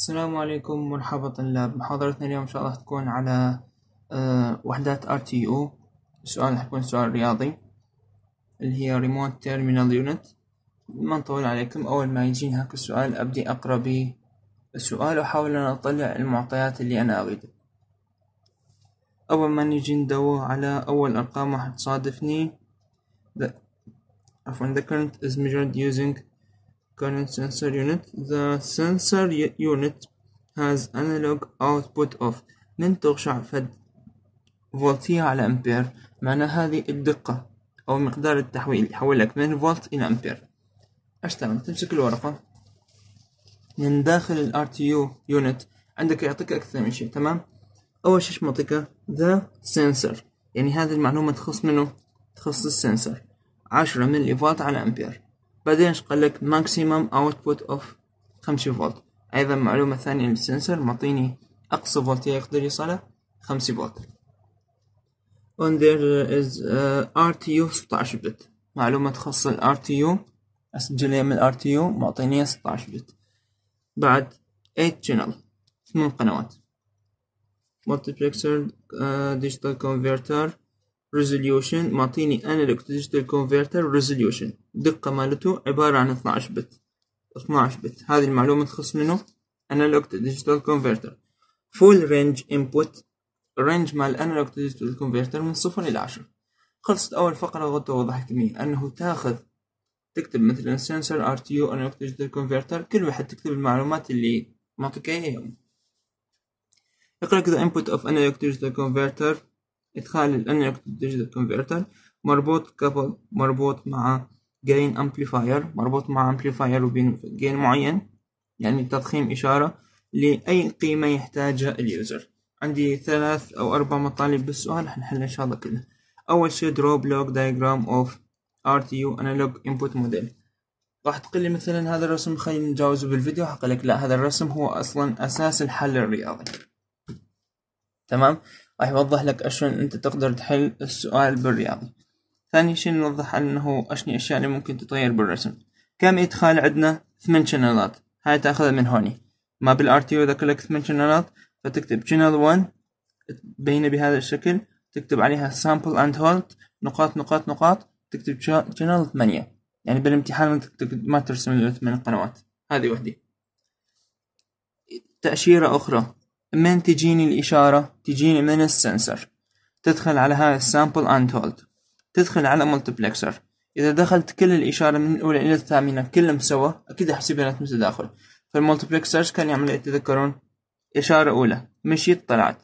السلام عليكم مرحبا طلاب محاضرتنا اليوم ان شاء الله تكون على آه، وحدات ار تي او سؤال راح يكون سؤال رياضي اللي هي ريموت تيرمينال يونت ما نطول عليكم اول ما يجيني هاك السؤال ابدي اقرا السؤال واحاول ان اطلع المعطيات اللي انا اريدها اول ما نجي ندور على اول ارقام راح تصادفني عفوا the current is measured using current sensor unit. The sensor unit has analog output of من ترشع فد فولتية على أمبير معنى هذه الدقة أو مقدار التحويل يحولك من فولت إلى أمبير أشتغل تمسك الورقة من داخل ال RTU unit عندك يعطيك أكثر من شيء تمام أول شيء معطيك the sensor يعني هذه المعلومة تخص منه تخص السنسر عشرة ملي فولت على أمبير بعدين قال لك ماكسيمم اوتبوت اوف 5 فولت ايضا معلومة ثانية للسنسر معطيني اقصى فولت يقدر يوصله 5 فولت and there is uh, RTU 16 بت معلومة تخص ال RTU اسجلها من ال RTU معطيني 16 بت بعد 8 channel 8 قنوات multiplexer uh, digital converter ريزوليوشن معطيني انالوج ديجيتال كونفرتر ريزوليوشن دقة مالته عبارة عن 12 بت 12 بت هذه المعلومة تخص منه انالوج ديجيتال كونفرتر فول رينج انبوت الرينج مال الانالوج ديجيتال كونفرتر من صفر الى عشرة خلصت اول فقرة غطى وضحت لي انه تاخذ تكتب مثلا سنسر ار تي يو انالوج ديجيتال كونفرتر كل واحد تكتب المعلومات اللي معطيك اياها اقرأ كذا the input of analog digital converter إدخال الأنالوج ديجيتال كونفرتر مربوط كابل مربوط مع جين أمبليفاير مربوط مع أمبليفاير وبين جين معين يعني تضخيم إشارة لأي قيمة يحتاجها اليوزر عندي ثلاث أو أربع مطالب بالسؤال نحل إن شاء الله كلها أول شي درو بلوك دايجرام أوف RTU انالوج انبوت موديل راح تقول لي مثلا هذا الرسم خلينا نتجاوزه بالفيديو حقلك لا هذا الرسم هو أصلا أساس الحل الرياضي تمام راح يوضح لك اشون انت تقدر تحل السؤال بالرياضي ثاني شي نوضح انه اشني اشياء اللي ممكن تتغير بالرسم كم ادخال عندنا ثمان شنلات هاي تاخذها من هوني ما بالار تي ذاك لك ثمان شنلات فتكتب شنل 1 تبينه بهذا الشكل تكتب عليها سامبل اند هولد نقاط نقاط نقاط تكتب شنل ثمانية يعني بالامتحان ما, ترسم ما ترسم الثمان قنوات هذه وحدي تأشيرة أخرى من تجيني الإشارة تجيني من السنسر تدخل على هاي السامبل أند هولد تدخل على ملتبلكسر إذا دخلت كل الإشارة من الأولى إلى الثامنة كلهم سوا أكيد أحسب نتم تداخل فالملتبلكسر كان يعمل تذكرون إشارة أولى مشيت طلعت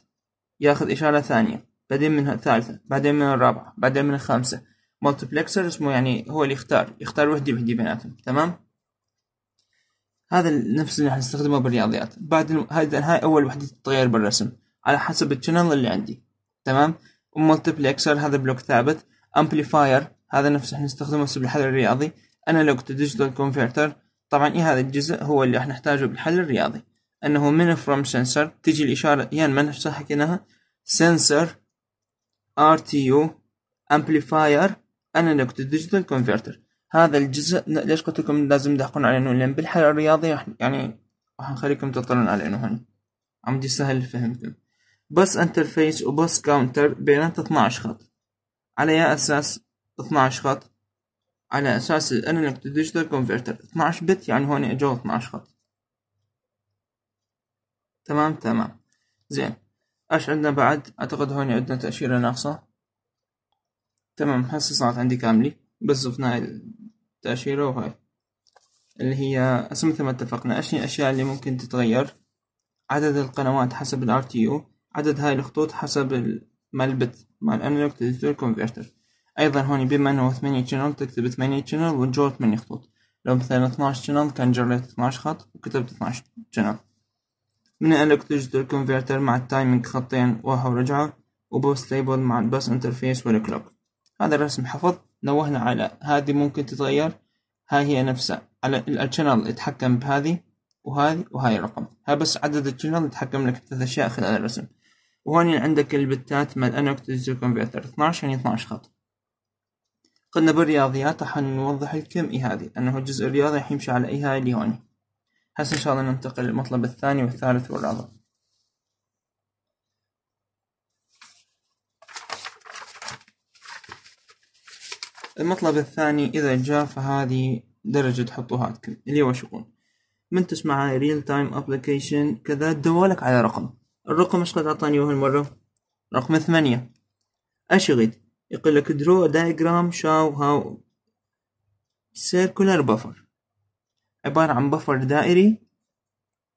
ياخذ إشارة ثانية بعدين منها الثالثة بعدين من الرابعة بعدين من الخامسة ملتبلكسر اسمه يعني هو اللي يختار يختار وحدة وحدة بيناتهم تمام هذا نفس اللي حنستخدمه بالرياضيات بعد هذا هاي أول وحدة تتغير بالرسم على حسب الشانل اللي عندي تمام ومالتبلكسر هذا بلوك ثابت امبليفاير هذا نفسه نستخدمه بس بالحل الرياضي انالوج تو ديجيتال كونفرتر طبعا إيه هذا الجزء هو اللي راح نحتاجه بالحل الرياضي انه من فروم سنسر تجي الاشاره يعني ما نفسها حكيناها سنسر ار تي يو امبليفاير انالوج تو ديجيتال كونفرتر هذا الجزء ليش قلت لكم لازم تحقون على انه لأن بالحل الرياضي يعني راح نخليكم تطلعون على العنوان عمدي سهل فهمكم بس انترفيس وبس كاونتر بيانات 12 خط على أي أساس 12 خط على أساس الأنالوج تو ديجيتال كونفرتر 12 بت يعني هون إجوا 12 خط تمام تمام زين ايش عندنا بعد اعتقد هون عندنا تأشيرة ناقصة تمام هسه صارت عندي كاملي بس ضفنا تأشيرة وهاي اللي هي اسم مثل ما اتفقنا ايش الاشياء اللي ممكن تتغير عدد القنوات حسب الار تي يو عدد هاي الخطوط حسب الملبت مال انالوج تو ديجيتال كونفرتر ايضا هون بما انه 8 شانل تكتب 8 شانل وجور 8 خطوط لو مثلا 12 شانل كان جريت 12 خط وكتبت 12 شانل من الانالوج تو ديجيتال كونفرتر مع التايمينج خطين واحد ورجعة وبوست ليبل مع البس انترفيس والكلوك هذا الرسم حفظ نوهنا على هذه ممكن تتغير هاي هي نفسها على الشانل يتحكم بهذه وهذه وهاي الرقم ها بس عدد الشانل يتحكم لك ثلاث اشياء خلال الرسم وهون عندك البتات مال انوك ديجيتال كونفرتر 12 يعني 12 خط قلنا بالرياضيات راح نوضح الكمي إيه هذه انه الجزء الرياضي راح يمشي على اي هاي اللي هون هسه ان شاء الله ننتقل للمطلب الثاني والثالث والرابع المطلب الثاني إذا جاء فهذه درجة تحطوها عندكم اللي هو شكون من تسمع هاي ريل تايم ابلكيشن كذا دوالك على رقم الرقم ايش قد اعطاني اياه مرة رقم ثمانية ايش يغيد يقول لك درو دايجرام شاو هاو سيركولار بفر عبارة عن بفر دائري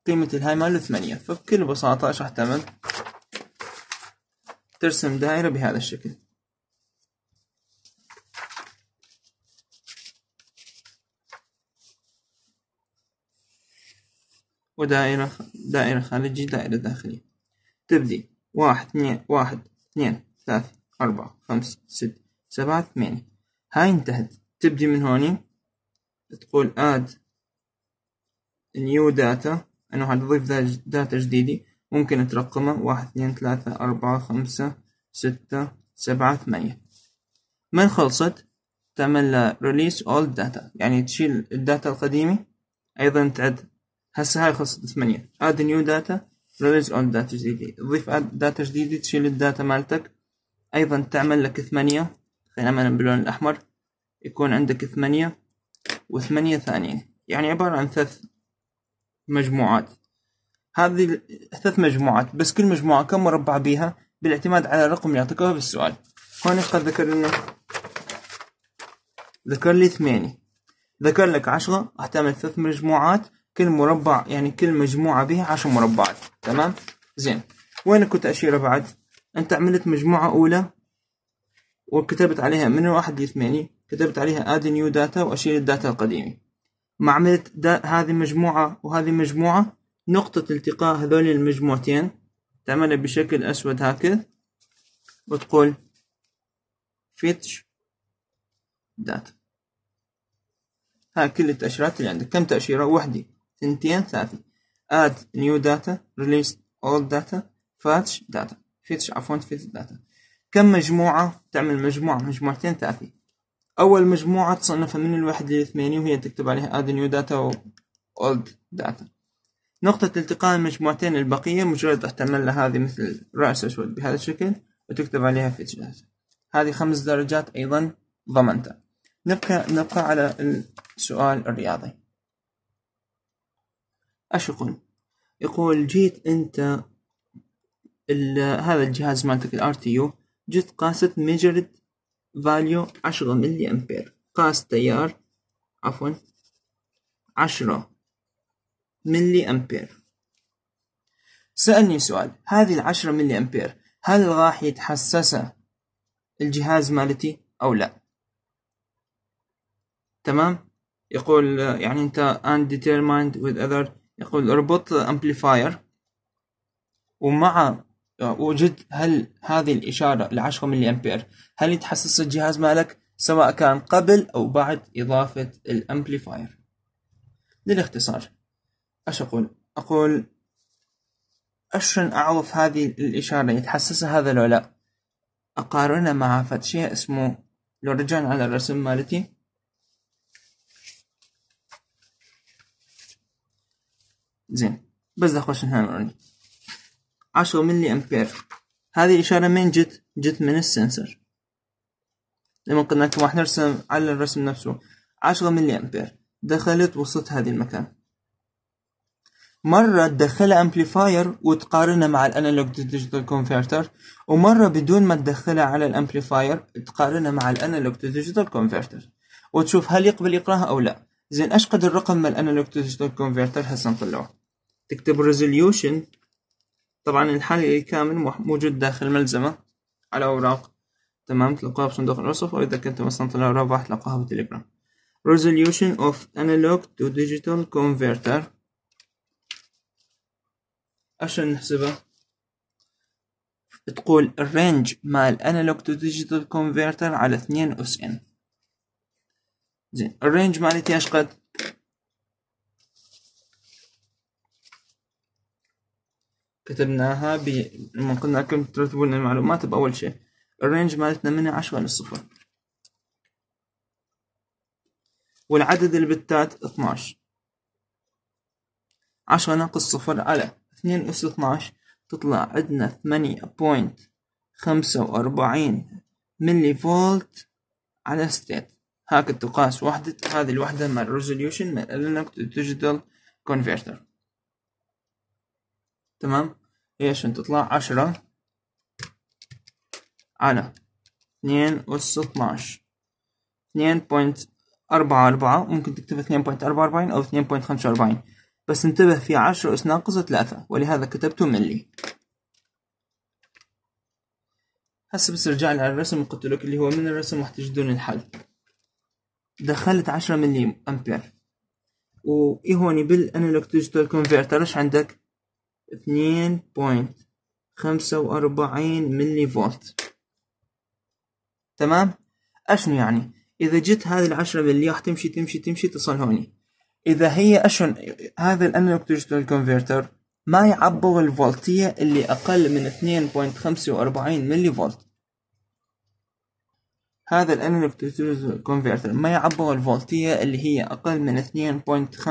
قيمة الهاي ماله ثمانية فبكل بساطة ايش راح تعمل ترسم دائرة بهذا الشكل ودائرة دائرة خارجية دائرة داخلية تبدي واحد اثنين واحد اثنين ثلاثة أربعة خمسة ستة سبعة ثمانية هاي انتهت تبدي من هوني تقول add new data أنا راح أضيف داتا جديدة ممكن ترقمها واحد اثنين ثلاثة أربعة خمسة ستة سبعة ثمانية من خلصت تعمل release all data يعني تشيل الداتا القديمة أيضا تعد هسه هاي خلصت ثمانية add new data release old data جديدة ضيف اد داتا جديدة تشيل الداتا مالتك ايضا تعمل لك ثمانية خلينا نعملها باللون الاحمر يكون عندك ثمانية وثمانية ثانية يعني عبارة عن ثلاث مجموعات هذه ثلاث مجموعات بس كل مجموعة كم مربع بيها بالاعتماد على الرقم اللي يعطيك بالسؤال هون ايش قد ذكر لنا ذكر لي ثمانية ذكر لك عشرة راح تعمل ثلاث مجموعات كل مربع يعني كل مجموعة بها عشر مربعات تمام زين وين كنت أشير بعد أنت عملت مجموعة أولى وكتبت عليها من واحد لثمانية كتبت عليها اد نيو داتا واشيل الداتا القديمة ما عملت هذه مجموعة وهذه مجموعة نقطة التقاء هذول المجموعتين تعملها بشكل أسود هكذا وتقول فيتش داتا هاي كل التأشيرات اللي عندك كم تأشيرة وحدي تنتين ثلاثة add new data release old data fetch data fetch عفوا fetch data كم مجموعة تعمل مجموعة مجموعتين ثلاثة أول مجموعة تصنفها من الواحد للثمانية وهي تكتب عليها add new data و old data نقطة التقاء المجموعتين البقية مجرد احتمال لها هذه مثل رأس أسود بهذا الشكل وتكتب عليها fetch data هذه خمس درجات أيضا ضمنتها نبقى نبقى على السؤال الرياضي اشقن يقول جيت أنت هذا الجهاز مالتك الار تي يو جيت قاسة ميجرد فاليو عشرة ملي أمبير قاس تيار عفوا عشرة ملي أمبير سألني سؤال هذه العشرة ملي أمبير هل راح يتحسس الجهاز مالتي أو لا تمام يقول يعني أنت undetermined with other يقول اربط امبليفاير ومع وجد هل هذه الإشارة 10 ملي أمبير هل يتحسس الجهاز مالك سواء كان قبل أو بعد إضافة الأمبليفاير للاختصار أش أقول أقول أشن أعرف هذه الإشارة يتحسس هذا لو لا أقارنها مع فتشي اسمه لو رجعنا على الرسم مالتي زين بس نخش هنا نورني عشرة ملي أمبير هذه الإشارة من جت جت من السنسر لما قلنا لكم راح نرسم على الرسم نفسه عشرة ملي أمبير دخلت وسط هذا المكان مرة تدخلها امبليفاير وتقارنها مع الانالوج ديجيتال كونفرتر ومرة بدون ما تدخلها على الامبليفاير تقارنها مع الانالوج ديجيتال كونفرتر وتشوف هل يقبل يقراها او لا زين أشقد الرقم من الانالوج ديجيتال كونفرتر هسه نطلعه تكتب resolution طبعا الحل الكامل موجود داخل الملزمة على أوراق تمام تلقاها بصندوق الوصف أو إذا كنت مثلا طلع أوراق راح تلقاها بتليجرام resolution of analog to digital converter عشان نحسبها تقول الرينج مال analog to digital converter على اثنين أس إن زين الرينج مالتي أشقد كتبناها ب لما قلنا لكم ترتبوا لنا المعلومات بأول شيء الرينج مالتنا من عشرة للصفر والعدد البتات 12 عشرة ناقص صفر على اثنين أس 12 تطلع عندنا ثمانية بوينت خمسة وأربعين ملي فولت على ستيت هاك تقاس وحدة هذه الوحدة مال ريزوليوشن مال اللينك ديجيتال كونفرتر تمام ايش انت تطلع عشرة على اثنين أس اتناش اثنين بوينت أربعة أربعة ممكن تكتبها اثنين بوينت أربعة أربعين أو اثنين بوينت خمسة أربعين بس انتبه في عشرة أس ناقصة ثلاثة ولهذا كتبته ملي هسه بس رجع على الرسم قلت لك اللي هو من الرسم راح تجدون الحل دخلت عشرة ملي أمبير وإيهوني بالانالوج ديجيتال كونفرتر ايش عندك اثنين بوينت خمسة وأربعين ملي فولت تمام أشنو يعني إذا جت هذه العشرة ملي راح تمشي تمشي تمشي تصل هوني إذا هي أشن هذا الأنالوج ديجيتال كونفرتر ما يعبر الفولتية اللي أقل من 2.45 ملي فولت هذا الأنالوج ديجيتال كونفرتر ما يعبر الفولتية اللي هي أقل من 2.45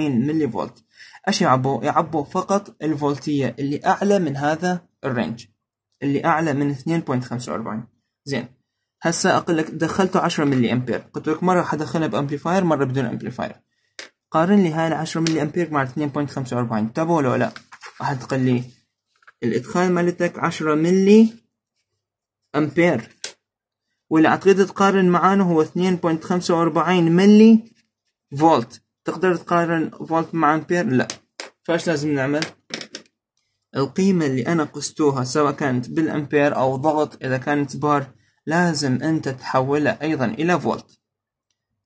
ملي فولت ايش يعبوا؟ يعبوا فقط الفولتيه اللي اعلى من هذا الرينج اللي اعلى من 2.45 زين هسه اقول لك دخلته 10 ملي امبير قلت لك مره حدخلها بامبليفاير مره بدون امبليفاير قارن لي هاي ال 10 ملي امبير مع 2.45 تبوا ولا لا راح تقول لي الادخال مالتك 10 ملي امبير واللي تريد تقارن معانا هو 2.45 ملي فولت تقدر تقارن فولت مع امبير لا فاش لازم نعمل القيمة اللي أنا قستوها سواء كانت بالأمبير أو ضغط إذا كانت بار لازم أنت تحولها أيضا إلى فولت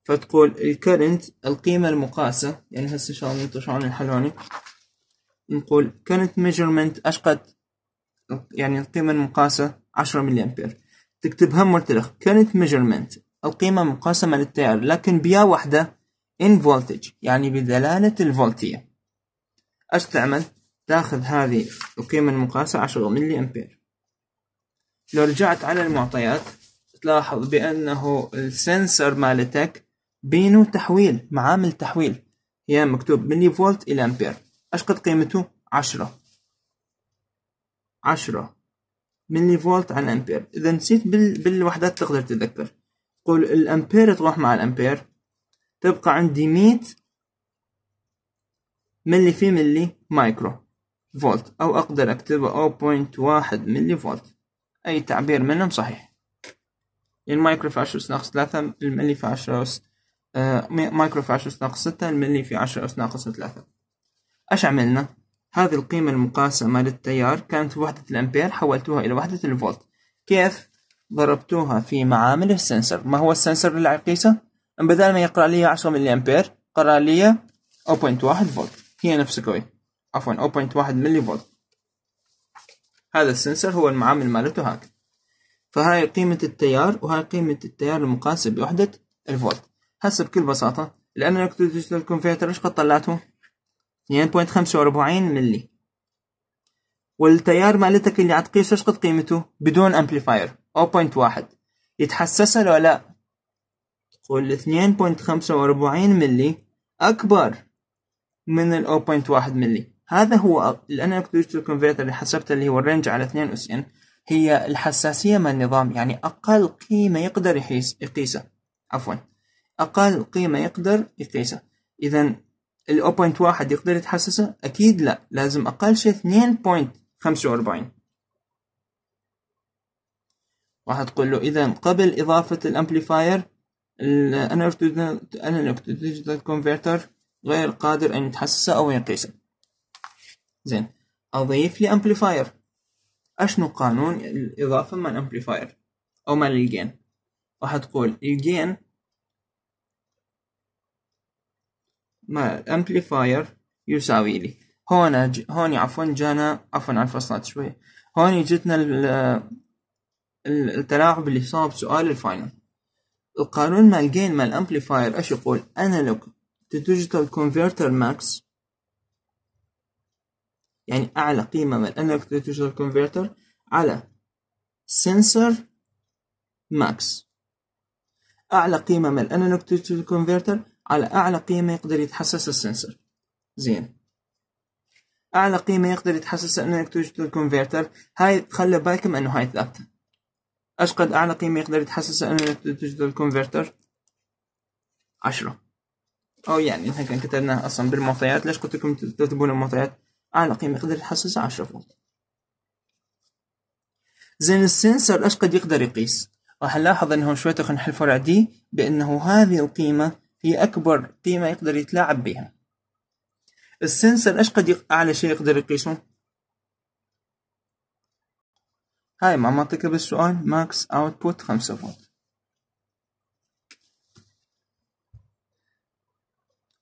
فتقول الكرنت القيمة المقاسة يعني هسه إن شاء الله أنتوا شلون الحلوني نقول كانت ميجرمنت أشقد يعني القيمة المقاسة عشرة ملي أمبير تكتبها مرتلخ كانت ميجرمنت القيمة مال للتيار لكن بيا وحدة in voltage يعني بدلالة الفولتية استعمل تعمل؟ تاخذ هذه القيمة المقاسة عشرة ملي امبير لو رجعت على المعطيات تلاحظ بأنه السنسر مالتك بينه تحويل معامل تحويل هي مكتوب ملي فولت إلى أمبير أشقد قيمته؟ عشرة عشرة ملي فولت عن أمبير إذا نسيت بال... بالوحدات تقدر تتذكر تقول الأمبير تروح مع الأمبير تبقى عندي 100 ملي في ملي مايكرو فولت أو أقدر أكتبه 0.1 ملي فولت أي تعبير منهم صحيح المايكرو يعني في عشرة أس ناقص ثلاثة الملي في عشرة أس آه مايكرو في عشرة أس ناقص ستة الملي في عشرة أس ناقص ثلاثة أش عملنا؟ هذه القيمة المقاسة مال التيار كانت وحدة الأمبير حولتوها إلى وحدة الفولت كيف؟ ضربتوها في معامل السنسر ما هو السنسر اللي على بدل ما يقرأ لي 10 ملي أمبير قرأ لي 0.1 فولت هي نفس الكوي عفوا 0.1 ملي فولت هذا السنسر هو المعامل مالته هاك فهاي قيمة التيار وهاي قيمة التيار المقاسة بوحدة الفولت هسه بكل بساطة لأن الكترو ديجيتال كونفيتر ايش قد طلعته؟ 2.45 ملي والتيار مالتك اللي عتقيسه ايش قد قيمته؟ بدون امبليفاير 0.1 يتحسسها لو لا؟ قول 2.45 ملي أكبر من ال 0.1 ملي هذا هو الانالوج ديجيتال كونفرتر اللي حسبته اللي هو الرينج على 2 أس إن هي الحساسية من النظام يعني أقل قيمة يقدر يحيس يقيسه عفوا أقل قيمة يقدر يقيسه إذا ال 0.1 يقدر يتحسسه أكيد لا لازم أقل شيء 2.45 راح تقول له إذا قبل إضافة الأمبليفاير الانالوج تو ديجيتال كونفرتر غير قادر أن يتحسسه أو يقيسه زين أضيف لي أمبليفاير أشنو قانون الإضافة مال الأمبليفاير أو مال الجين راح تقول الجين مال الأمبليفاير يساوي لي هون ج... هون عفوا جانا عفوا على الفصلات شوي هون جتنا ال... التلاعب اللي صار بسؤال الفاينل القانون مال جين مال امبليفاير ايش يقول انالوج تو ديجيتال كونفرتر ماكس يعني اعلى قيمه مال انالوج تو ديجيتال كونفرتر على سنسر ماكس اعلى قيمه مال الانالوج تو ديجيتال كونفرتر على اعلى قيمه يقدر يتحسس السنسر زين اعلى قيمه يقدر يتحسس الانالوج تو ديجيتال كونفرتر هاي تخلي بالكم انه هاي ثابته اش قد اعلى قيمة يقدر يتحسسها ان تجد الكونفرتر عشرة او يعني احنا كان اصلا بالمعطيات ليش قلت لكم تكتبون المعطيات اعلى قيمة يقدر يتحسسها عشرة فولت زين السنسر اش قد يقدر يقيس راح نلاحظ انه شوي نحل فرع دي بانه هذه القيمة هي اكبر قيمة يقدر يتلاعب بها السنسر ايش قد يق... اعلى شيء يقدر يقيسه هاي ما معطيك بالسؤال ماكس اوتبوت خمسة فولت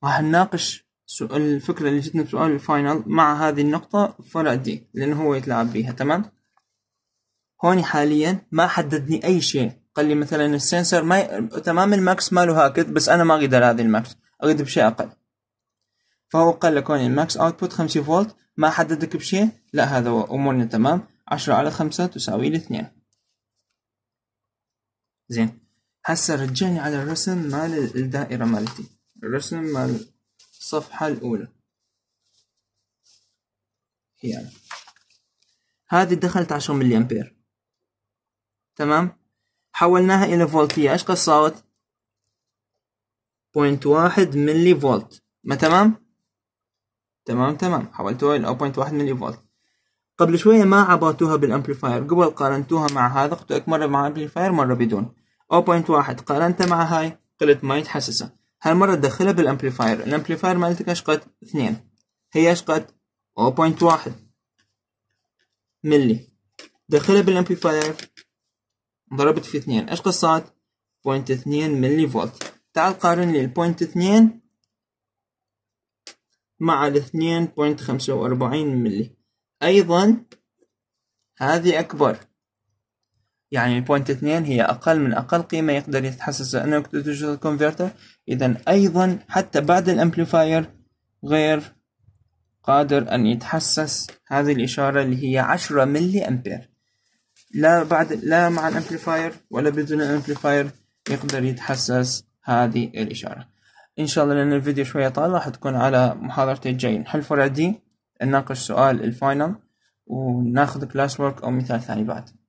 راح نناقش الفكرة اللي جتنا بسؤال الفاينل مع هذه النقطة فرع دي لأنه هو يتلاعب بيها تمام هوني حاليا ما حددني أي شيء قال لي مثلا السنسر ما ي... تمام الماكس ماله هكذا بس أنا ما أريد هذه الماكس أريد بشيء أقل فهو قال لك هوني الماكس أوتبوت 50 فولت ما حددك بشيء لا هذا أمورنا تمام عشرة على خمسة تساوي الاثنين زين هسه رجعني على الرسم مال الدائرة مالتي الرسم مال الصفحة الأولى هي أنا. هذه دخلت عشرة ملي أمبير تمام حولناها إلى فولتية إيش قصاوت بوينت واحد ملي فولت ما تمام تمام تمام حولتوها إلى بوينت واحد ملي فولت قبل شوية ما عبرتوها بالامبليفاير قبل قارنتوها مع هذا قلت لك مرة مع امبليفاير مرة بدون 0.1 قارنتها مع هاي قلت ما يتحسسها هالمرة دخلها بالامبليفاير الامبليفاير مالتك ايش قد؟ 2 هي ايش قد؟ 0.1 ملي دخلها بالامبليفاير ضربت في 2 ايش قد صارت؟ 0.2 ملي فولت تعال قارن لي ال 0.2 مع ال 2.45 ملي أيضا هذه أكبر يعني البوينت اثنين هي أقل من أقل قيمة يقدر يتحسس أنه ديجيتال كونفرتر إذا أيضا حتى بعد الأمبليفاير غير قادر أن يتحسس هذه الإشارة اللي هي عشرة ملي أمبير لا بعد لا مع الأمبليفاير ولا بدون الأمبليفاير يقدر يتحسس هذه الإشارة إن شاء الله لأن الفيديو شوية طال راح تكون على محاضرتي الجاية نحل فرع دي نناقش سؤال الفاينل وناخذ كلاس ورك أو مثال ثاني بعد